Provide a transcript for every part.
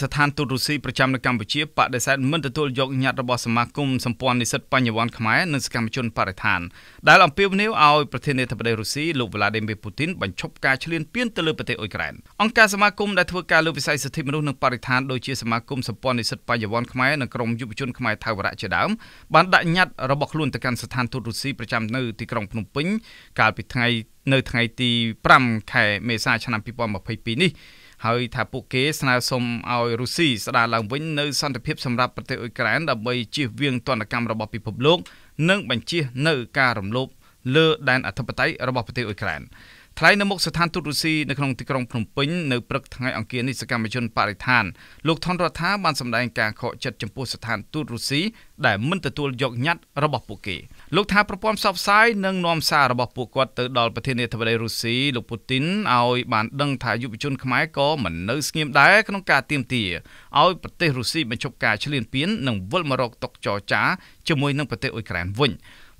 ស្ថានទូតរុស្ស៊ីប្រចាំនៅកម្ពុជាបដិសេធមិនទទួលយកញត្តិរបស់សមាគមសម្ព័ន្ធនិស្សិតបញ្ញវន្តខ្មែរនិងសកម្មជនបរិស្ថានដែលអំពាវនាវឲ្យប្រធានាធិបតីរុស្ស៊ីលោក Vladimir Putin បញ្ឈប់ការឈ្លានពានទៅលើប្រទេសអ៊ុយក្រែនអង្គការសមាគមដែលធ្វើការលើវិស័យសិទ្ធិមនុស្សនិងបរិស្ថានដូចជាសមាគមសម្ព័ន្ធនិស្សិតបញ្ញវន្តខ្មែរនិងក្រមយុវជនខ្មែរថាវរៈជាដើមបានដាក់ញត្តិរបស់ខ្លួនទៅកាន់ស្ថានទូតរុស្ស៊ីប្រចាំនៅទីក្រុងភ្នំពេញកាលពីថ្ងៃនៅថ្ងៃទី5ខែមេសាឆ្នាំ2022នេះហើយថាពួកគេស្នើសុំឲ្យរុស្ស៊ីស្ដារឡើងវិញនៅសន្តិភាពសម្រាប់ប្រទេសអ៊ុយក្រែនដើម្បីជៀសវាងទណ្ឌកម្មរបស់ពិភពលោកនិងបញ្ជៀសនៅការរំលោភលើដែនអធិបតេយ្យរបស់ប្រទេសអ៊ុយក្រែន។ថ្លែងនៅមុខស្ថានទូតរុស្ស៊ីនៅក្នុងទីក្រុងភ្នំពេញនៅព្រឹកថ្ងៃអង្គារនេះសកម្មជនបរិស្ថានលោកថនរដ្ឋាបានសម្ដែងការខកចិត្តចំពោះស្ថានទូតរុស្ស៊ីដែលមិនទទួលយកញត្តិរបស់ពួកគេលោកថាប្រព័ន្ធផ្សព្វផ្សាយនឹងនាំសាររបស់ពួកគាត់ទៅដល់ប្រធានាធិបតីរុស្ស៊ីលោកពូទីនឲ្យបានដឹងថាយុវជន ខ្មែរក៏មិននៅស្ងៀមដែរក្នុងការទាមទារឲ្យប្រទេសរុស្ស៊ីបញ្ឈប់ការឈ្លានពាននិងវិលមករកតុកចរចាជាមួយនឹងប្រទេសអ៊ុយក្រែនវិញ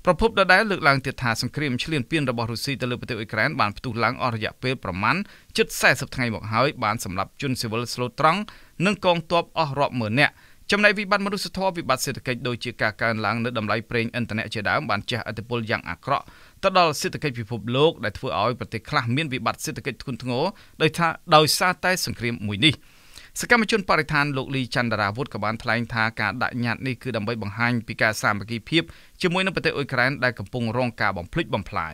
ប្រពន្ធដដែលលើកឡើងទៀតថាសង្គ្រាមឈ្លានពានរបស់រុស្ស៊ីទៅលើប្រទេសអ៊ុយក្រែនបានផ្ទុះឡើងអស់រយៈពេលប្រមាណជិត40ថ្ងៃមកហើយបានសម្លាប់ជនស៊ីវិលស្លូតត្រង់និងកងទ័ពអស់រាប់ម៉ឺននាក់ចំណែកវិបត្តិមនុស្សធម៌វិបត្តិសេដ្ឋកិច្ចដូចជាការកើនឡើងនៃតម្លៃប្រេងឥន្ធនៈជាដើមបានជះឥទ្ធិពលយ៉ាងអាក្រក់ទៅដល់សេដ្ឋកិច្ចពិភពលោកដែលធ្វើឲ្យប្រទេសខ្លះមានវិបត្តិសេដ្ឋកិច្ចធ្ងន់ធ្ងរដោយថាដោយសារតែសង្គ្រាមមួយនេះ។សកម្មជនបរិស្ថានលោកលីចន្ទរាវុធក៏បានថ្លែងថាការដាក់ញត្តិនេះគឺដើម្បីបង្ហាញពីការសាមគ្គីភាពជាមួយនឹងប្រទេសអ៊ុយក្រែនដែលកំពុងរងការបំផ្លិចបំផ្លាញ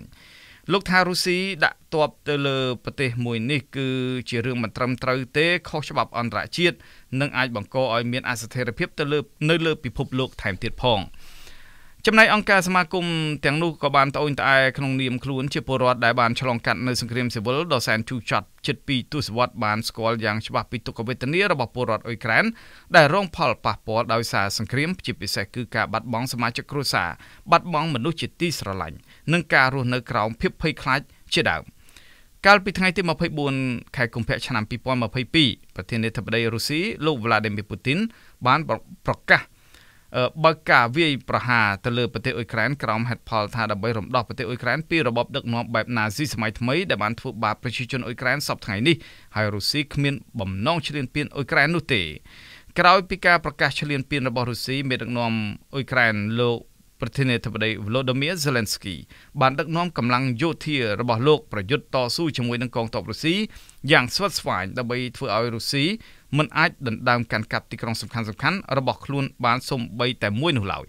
លោកថារុស្ស៊ីដាក់ទ័ពទៅលើប្រទេសមួយនេះគឺជារឿងមិនត្រឹមត្រូវទេខុសច្បាប់អន្តរជាតិនិងអាចបង្កឲ្យមានអស្ថិរភាពទៅលើនៅលើពិភពលោកថែមទៀតផង។ចំណែកអង្គការសមាគមទាំងនោះក៏បានត្អូញត្អែក្នុងនាមខ្លួនជាពលរដ្ឋដែលបានឆ្លងកាត់នៅសង្គ្រាមស៊ីវិលដ៏សែនជូរចត់ជិត2ទសវត្សរ៍បានស្គាល់យ៉ាងច្បាស់ពីទុក្ខវេទនារបស់ពលរដ្ឋអ៊ុយក្រែនដែលរងផលប៉ះពាល់ដោយសារសង្គ្រាមជាពិសេសគឺការបាត់បង់សមាជិកគ្រួសារបាត់បង់មនុស្សជាទីស្រឡាញ់និងការរស់នៅក្រោមភាពភ័យខ្លាចជាដើមកាលពីថ្ងៃទី24ខែកុម្ភៈឆ្នាំ2022ប្រធានាធិបតីរុស្ស៊ីលោក Vladimir Putin បានប្រកាសបើកការវាយប្រហារទៅលើប្រទេសអ៊ុយក្រែនក្រោមហេតុផលថាដើម្បីរំដោះប្រទេសអ៊ុយក្រែនពីរបបដឹកនាំបែបណាស៊ីសម័យថ្មីដែលបានធ្វើបាបប្រជាជនអ៊ុយក្រែនសពថ្ងៃនេះហើយរុស្ស៊ីគ្មានបំណងឈ្លានពានអ៊ុយក្រែននោះទេ ក្រោយពីការប្រកាសឈ្លានពានរបស់រុស្ស៊ីមេដឹកនាំអ៊ុយក្រែនលោកប្រធានាធិបតី Volodymyr Zelensky បានដឹកនាំកម្លាំងយោធារបស់លោកប្រយុទ្ធតស៊ូជាមួយនឹងកងទ័ពរុស្ស៊ីយ៉ាងស្វិតស្វាញដើម្បីធ្វើឲ្យរុស្ស៊ីមិនអាចដណ្ដើមកាន់កាប់ទីក្រុងសំខាន់សំខាន់របស់ខ្លួន បានសូម្បីតែមួយនោះឡើយ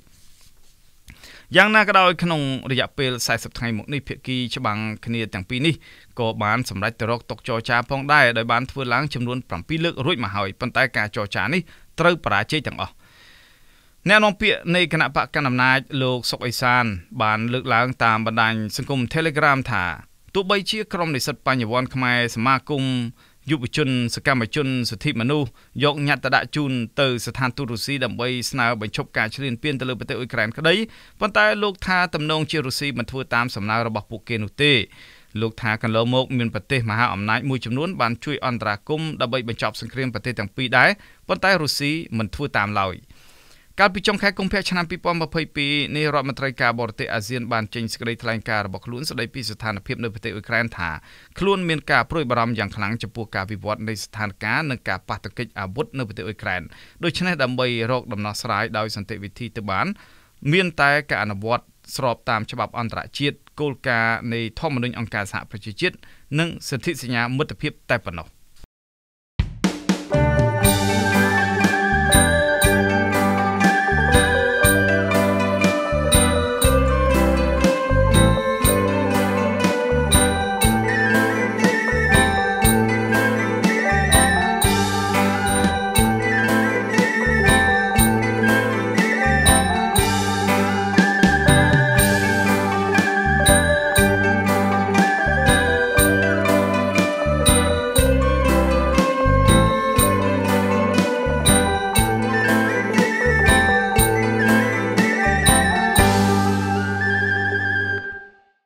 យ៉ាងណាក៏ដោយក្នុងរយៈពេល40ថ្ងៃមកនេះភាគីច្បាំងគ្នាទាំងពីរនេះក៏បានសម្រេចទៅរកតុកចរចាផងដែរដោយបានធ្វើឡើងចំនួន7លើករួចមកហើយប៉ុន្តែការចរចានេះត្រូវបរាជ័យទាំងអស់អ្នកនាំពាក្យនៃគណៈបកកណ្ដាលអំណាច លោកសុកអេសានបានលើកឡើងតាមបណ្ដាញសង្គម Telegram ថាទោះបីជាក្រុមនិស្សិតបញ្ញវន្តខ្មែរសមាគមយុវជនសកម្មជនសិទ្ធិមនុស្សយកញត្តិទៅដាក់ជូនទៅស្ថានទូតរុស្ស៊ីដើម្បីស្នើបញ្ឈប់ការឈ្លានពានទៅលើប្រទេសអ៊ុយក្រែនក្តីប៉ុន្តែលោកថាទំនងជារុស្ស៊ីមិនធ្វើតាមសំណើរបស់ពួកគេនោះទេលោកថាកន្លងមកមានប្រទេសមហាអំណាចមួយចំនួនបានជួយអន្តរាគមន៍ដើម្បីបញ្ចប់សង្គ្រាមប្រទេសទាំងពីរដែរប៉ុន្តែរុស្ស៊ីមិនធ្វើតាមឡើយ។កាលពីចុងខែកុម្ភៈឆ្នាំ2022នេះរដ្ឋមន្ត្រីការបរទេសអាស៊ានបានចេញសេចក្តីថ្លែងការណ៍របស់ខ្លួនស្តីពីស្ថានភាពនៅប្រទេសអ៊ុយក្រែនថាខ្លួនមានការព្រួយបារម្ភយ៉ាងខ្លាំងចំពោះការវិវត្តនៃស្ថានភាពនិងការប៉ះទង្គិចអាវុធនៅប្រទេសអ៊ុយក្រែនដូច្នេះដើម្បីរកដំណោះស្រាយដោយសន្តិវិធីទៅបានមានតែការអនុវត្តស្របតាមច្បាប់អន្តរជាតិគោលការណ៍នៃធម្មនុញ្ញអង្គការសហប្រជាជាតិនិងសិទ្ធិសញ្ញាមិត្តភាពតែប៉ុណ្ណោះ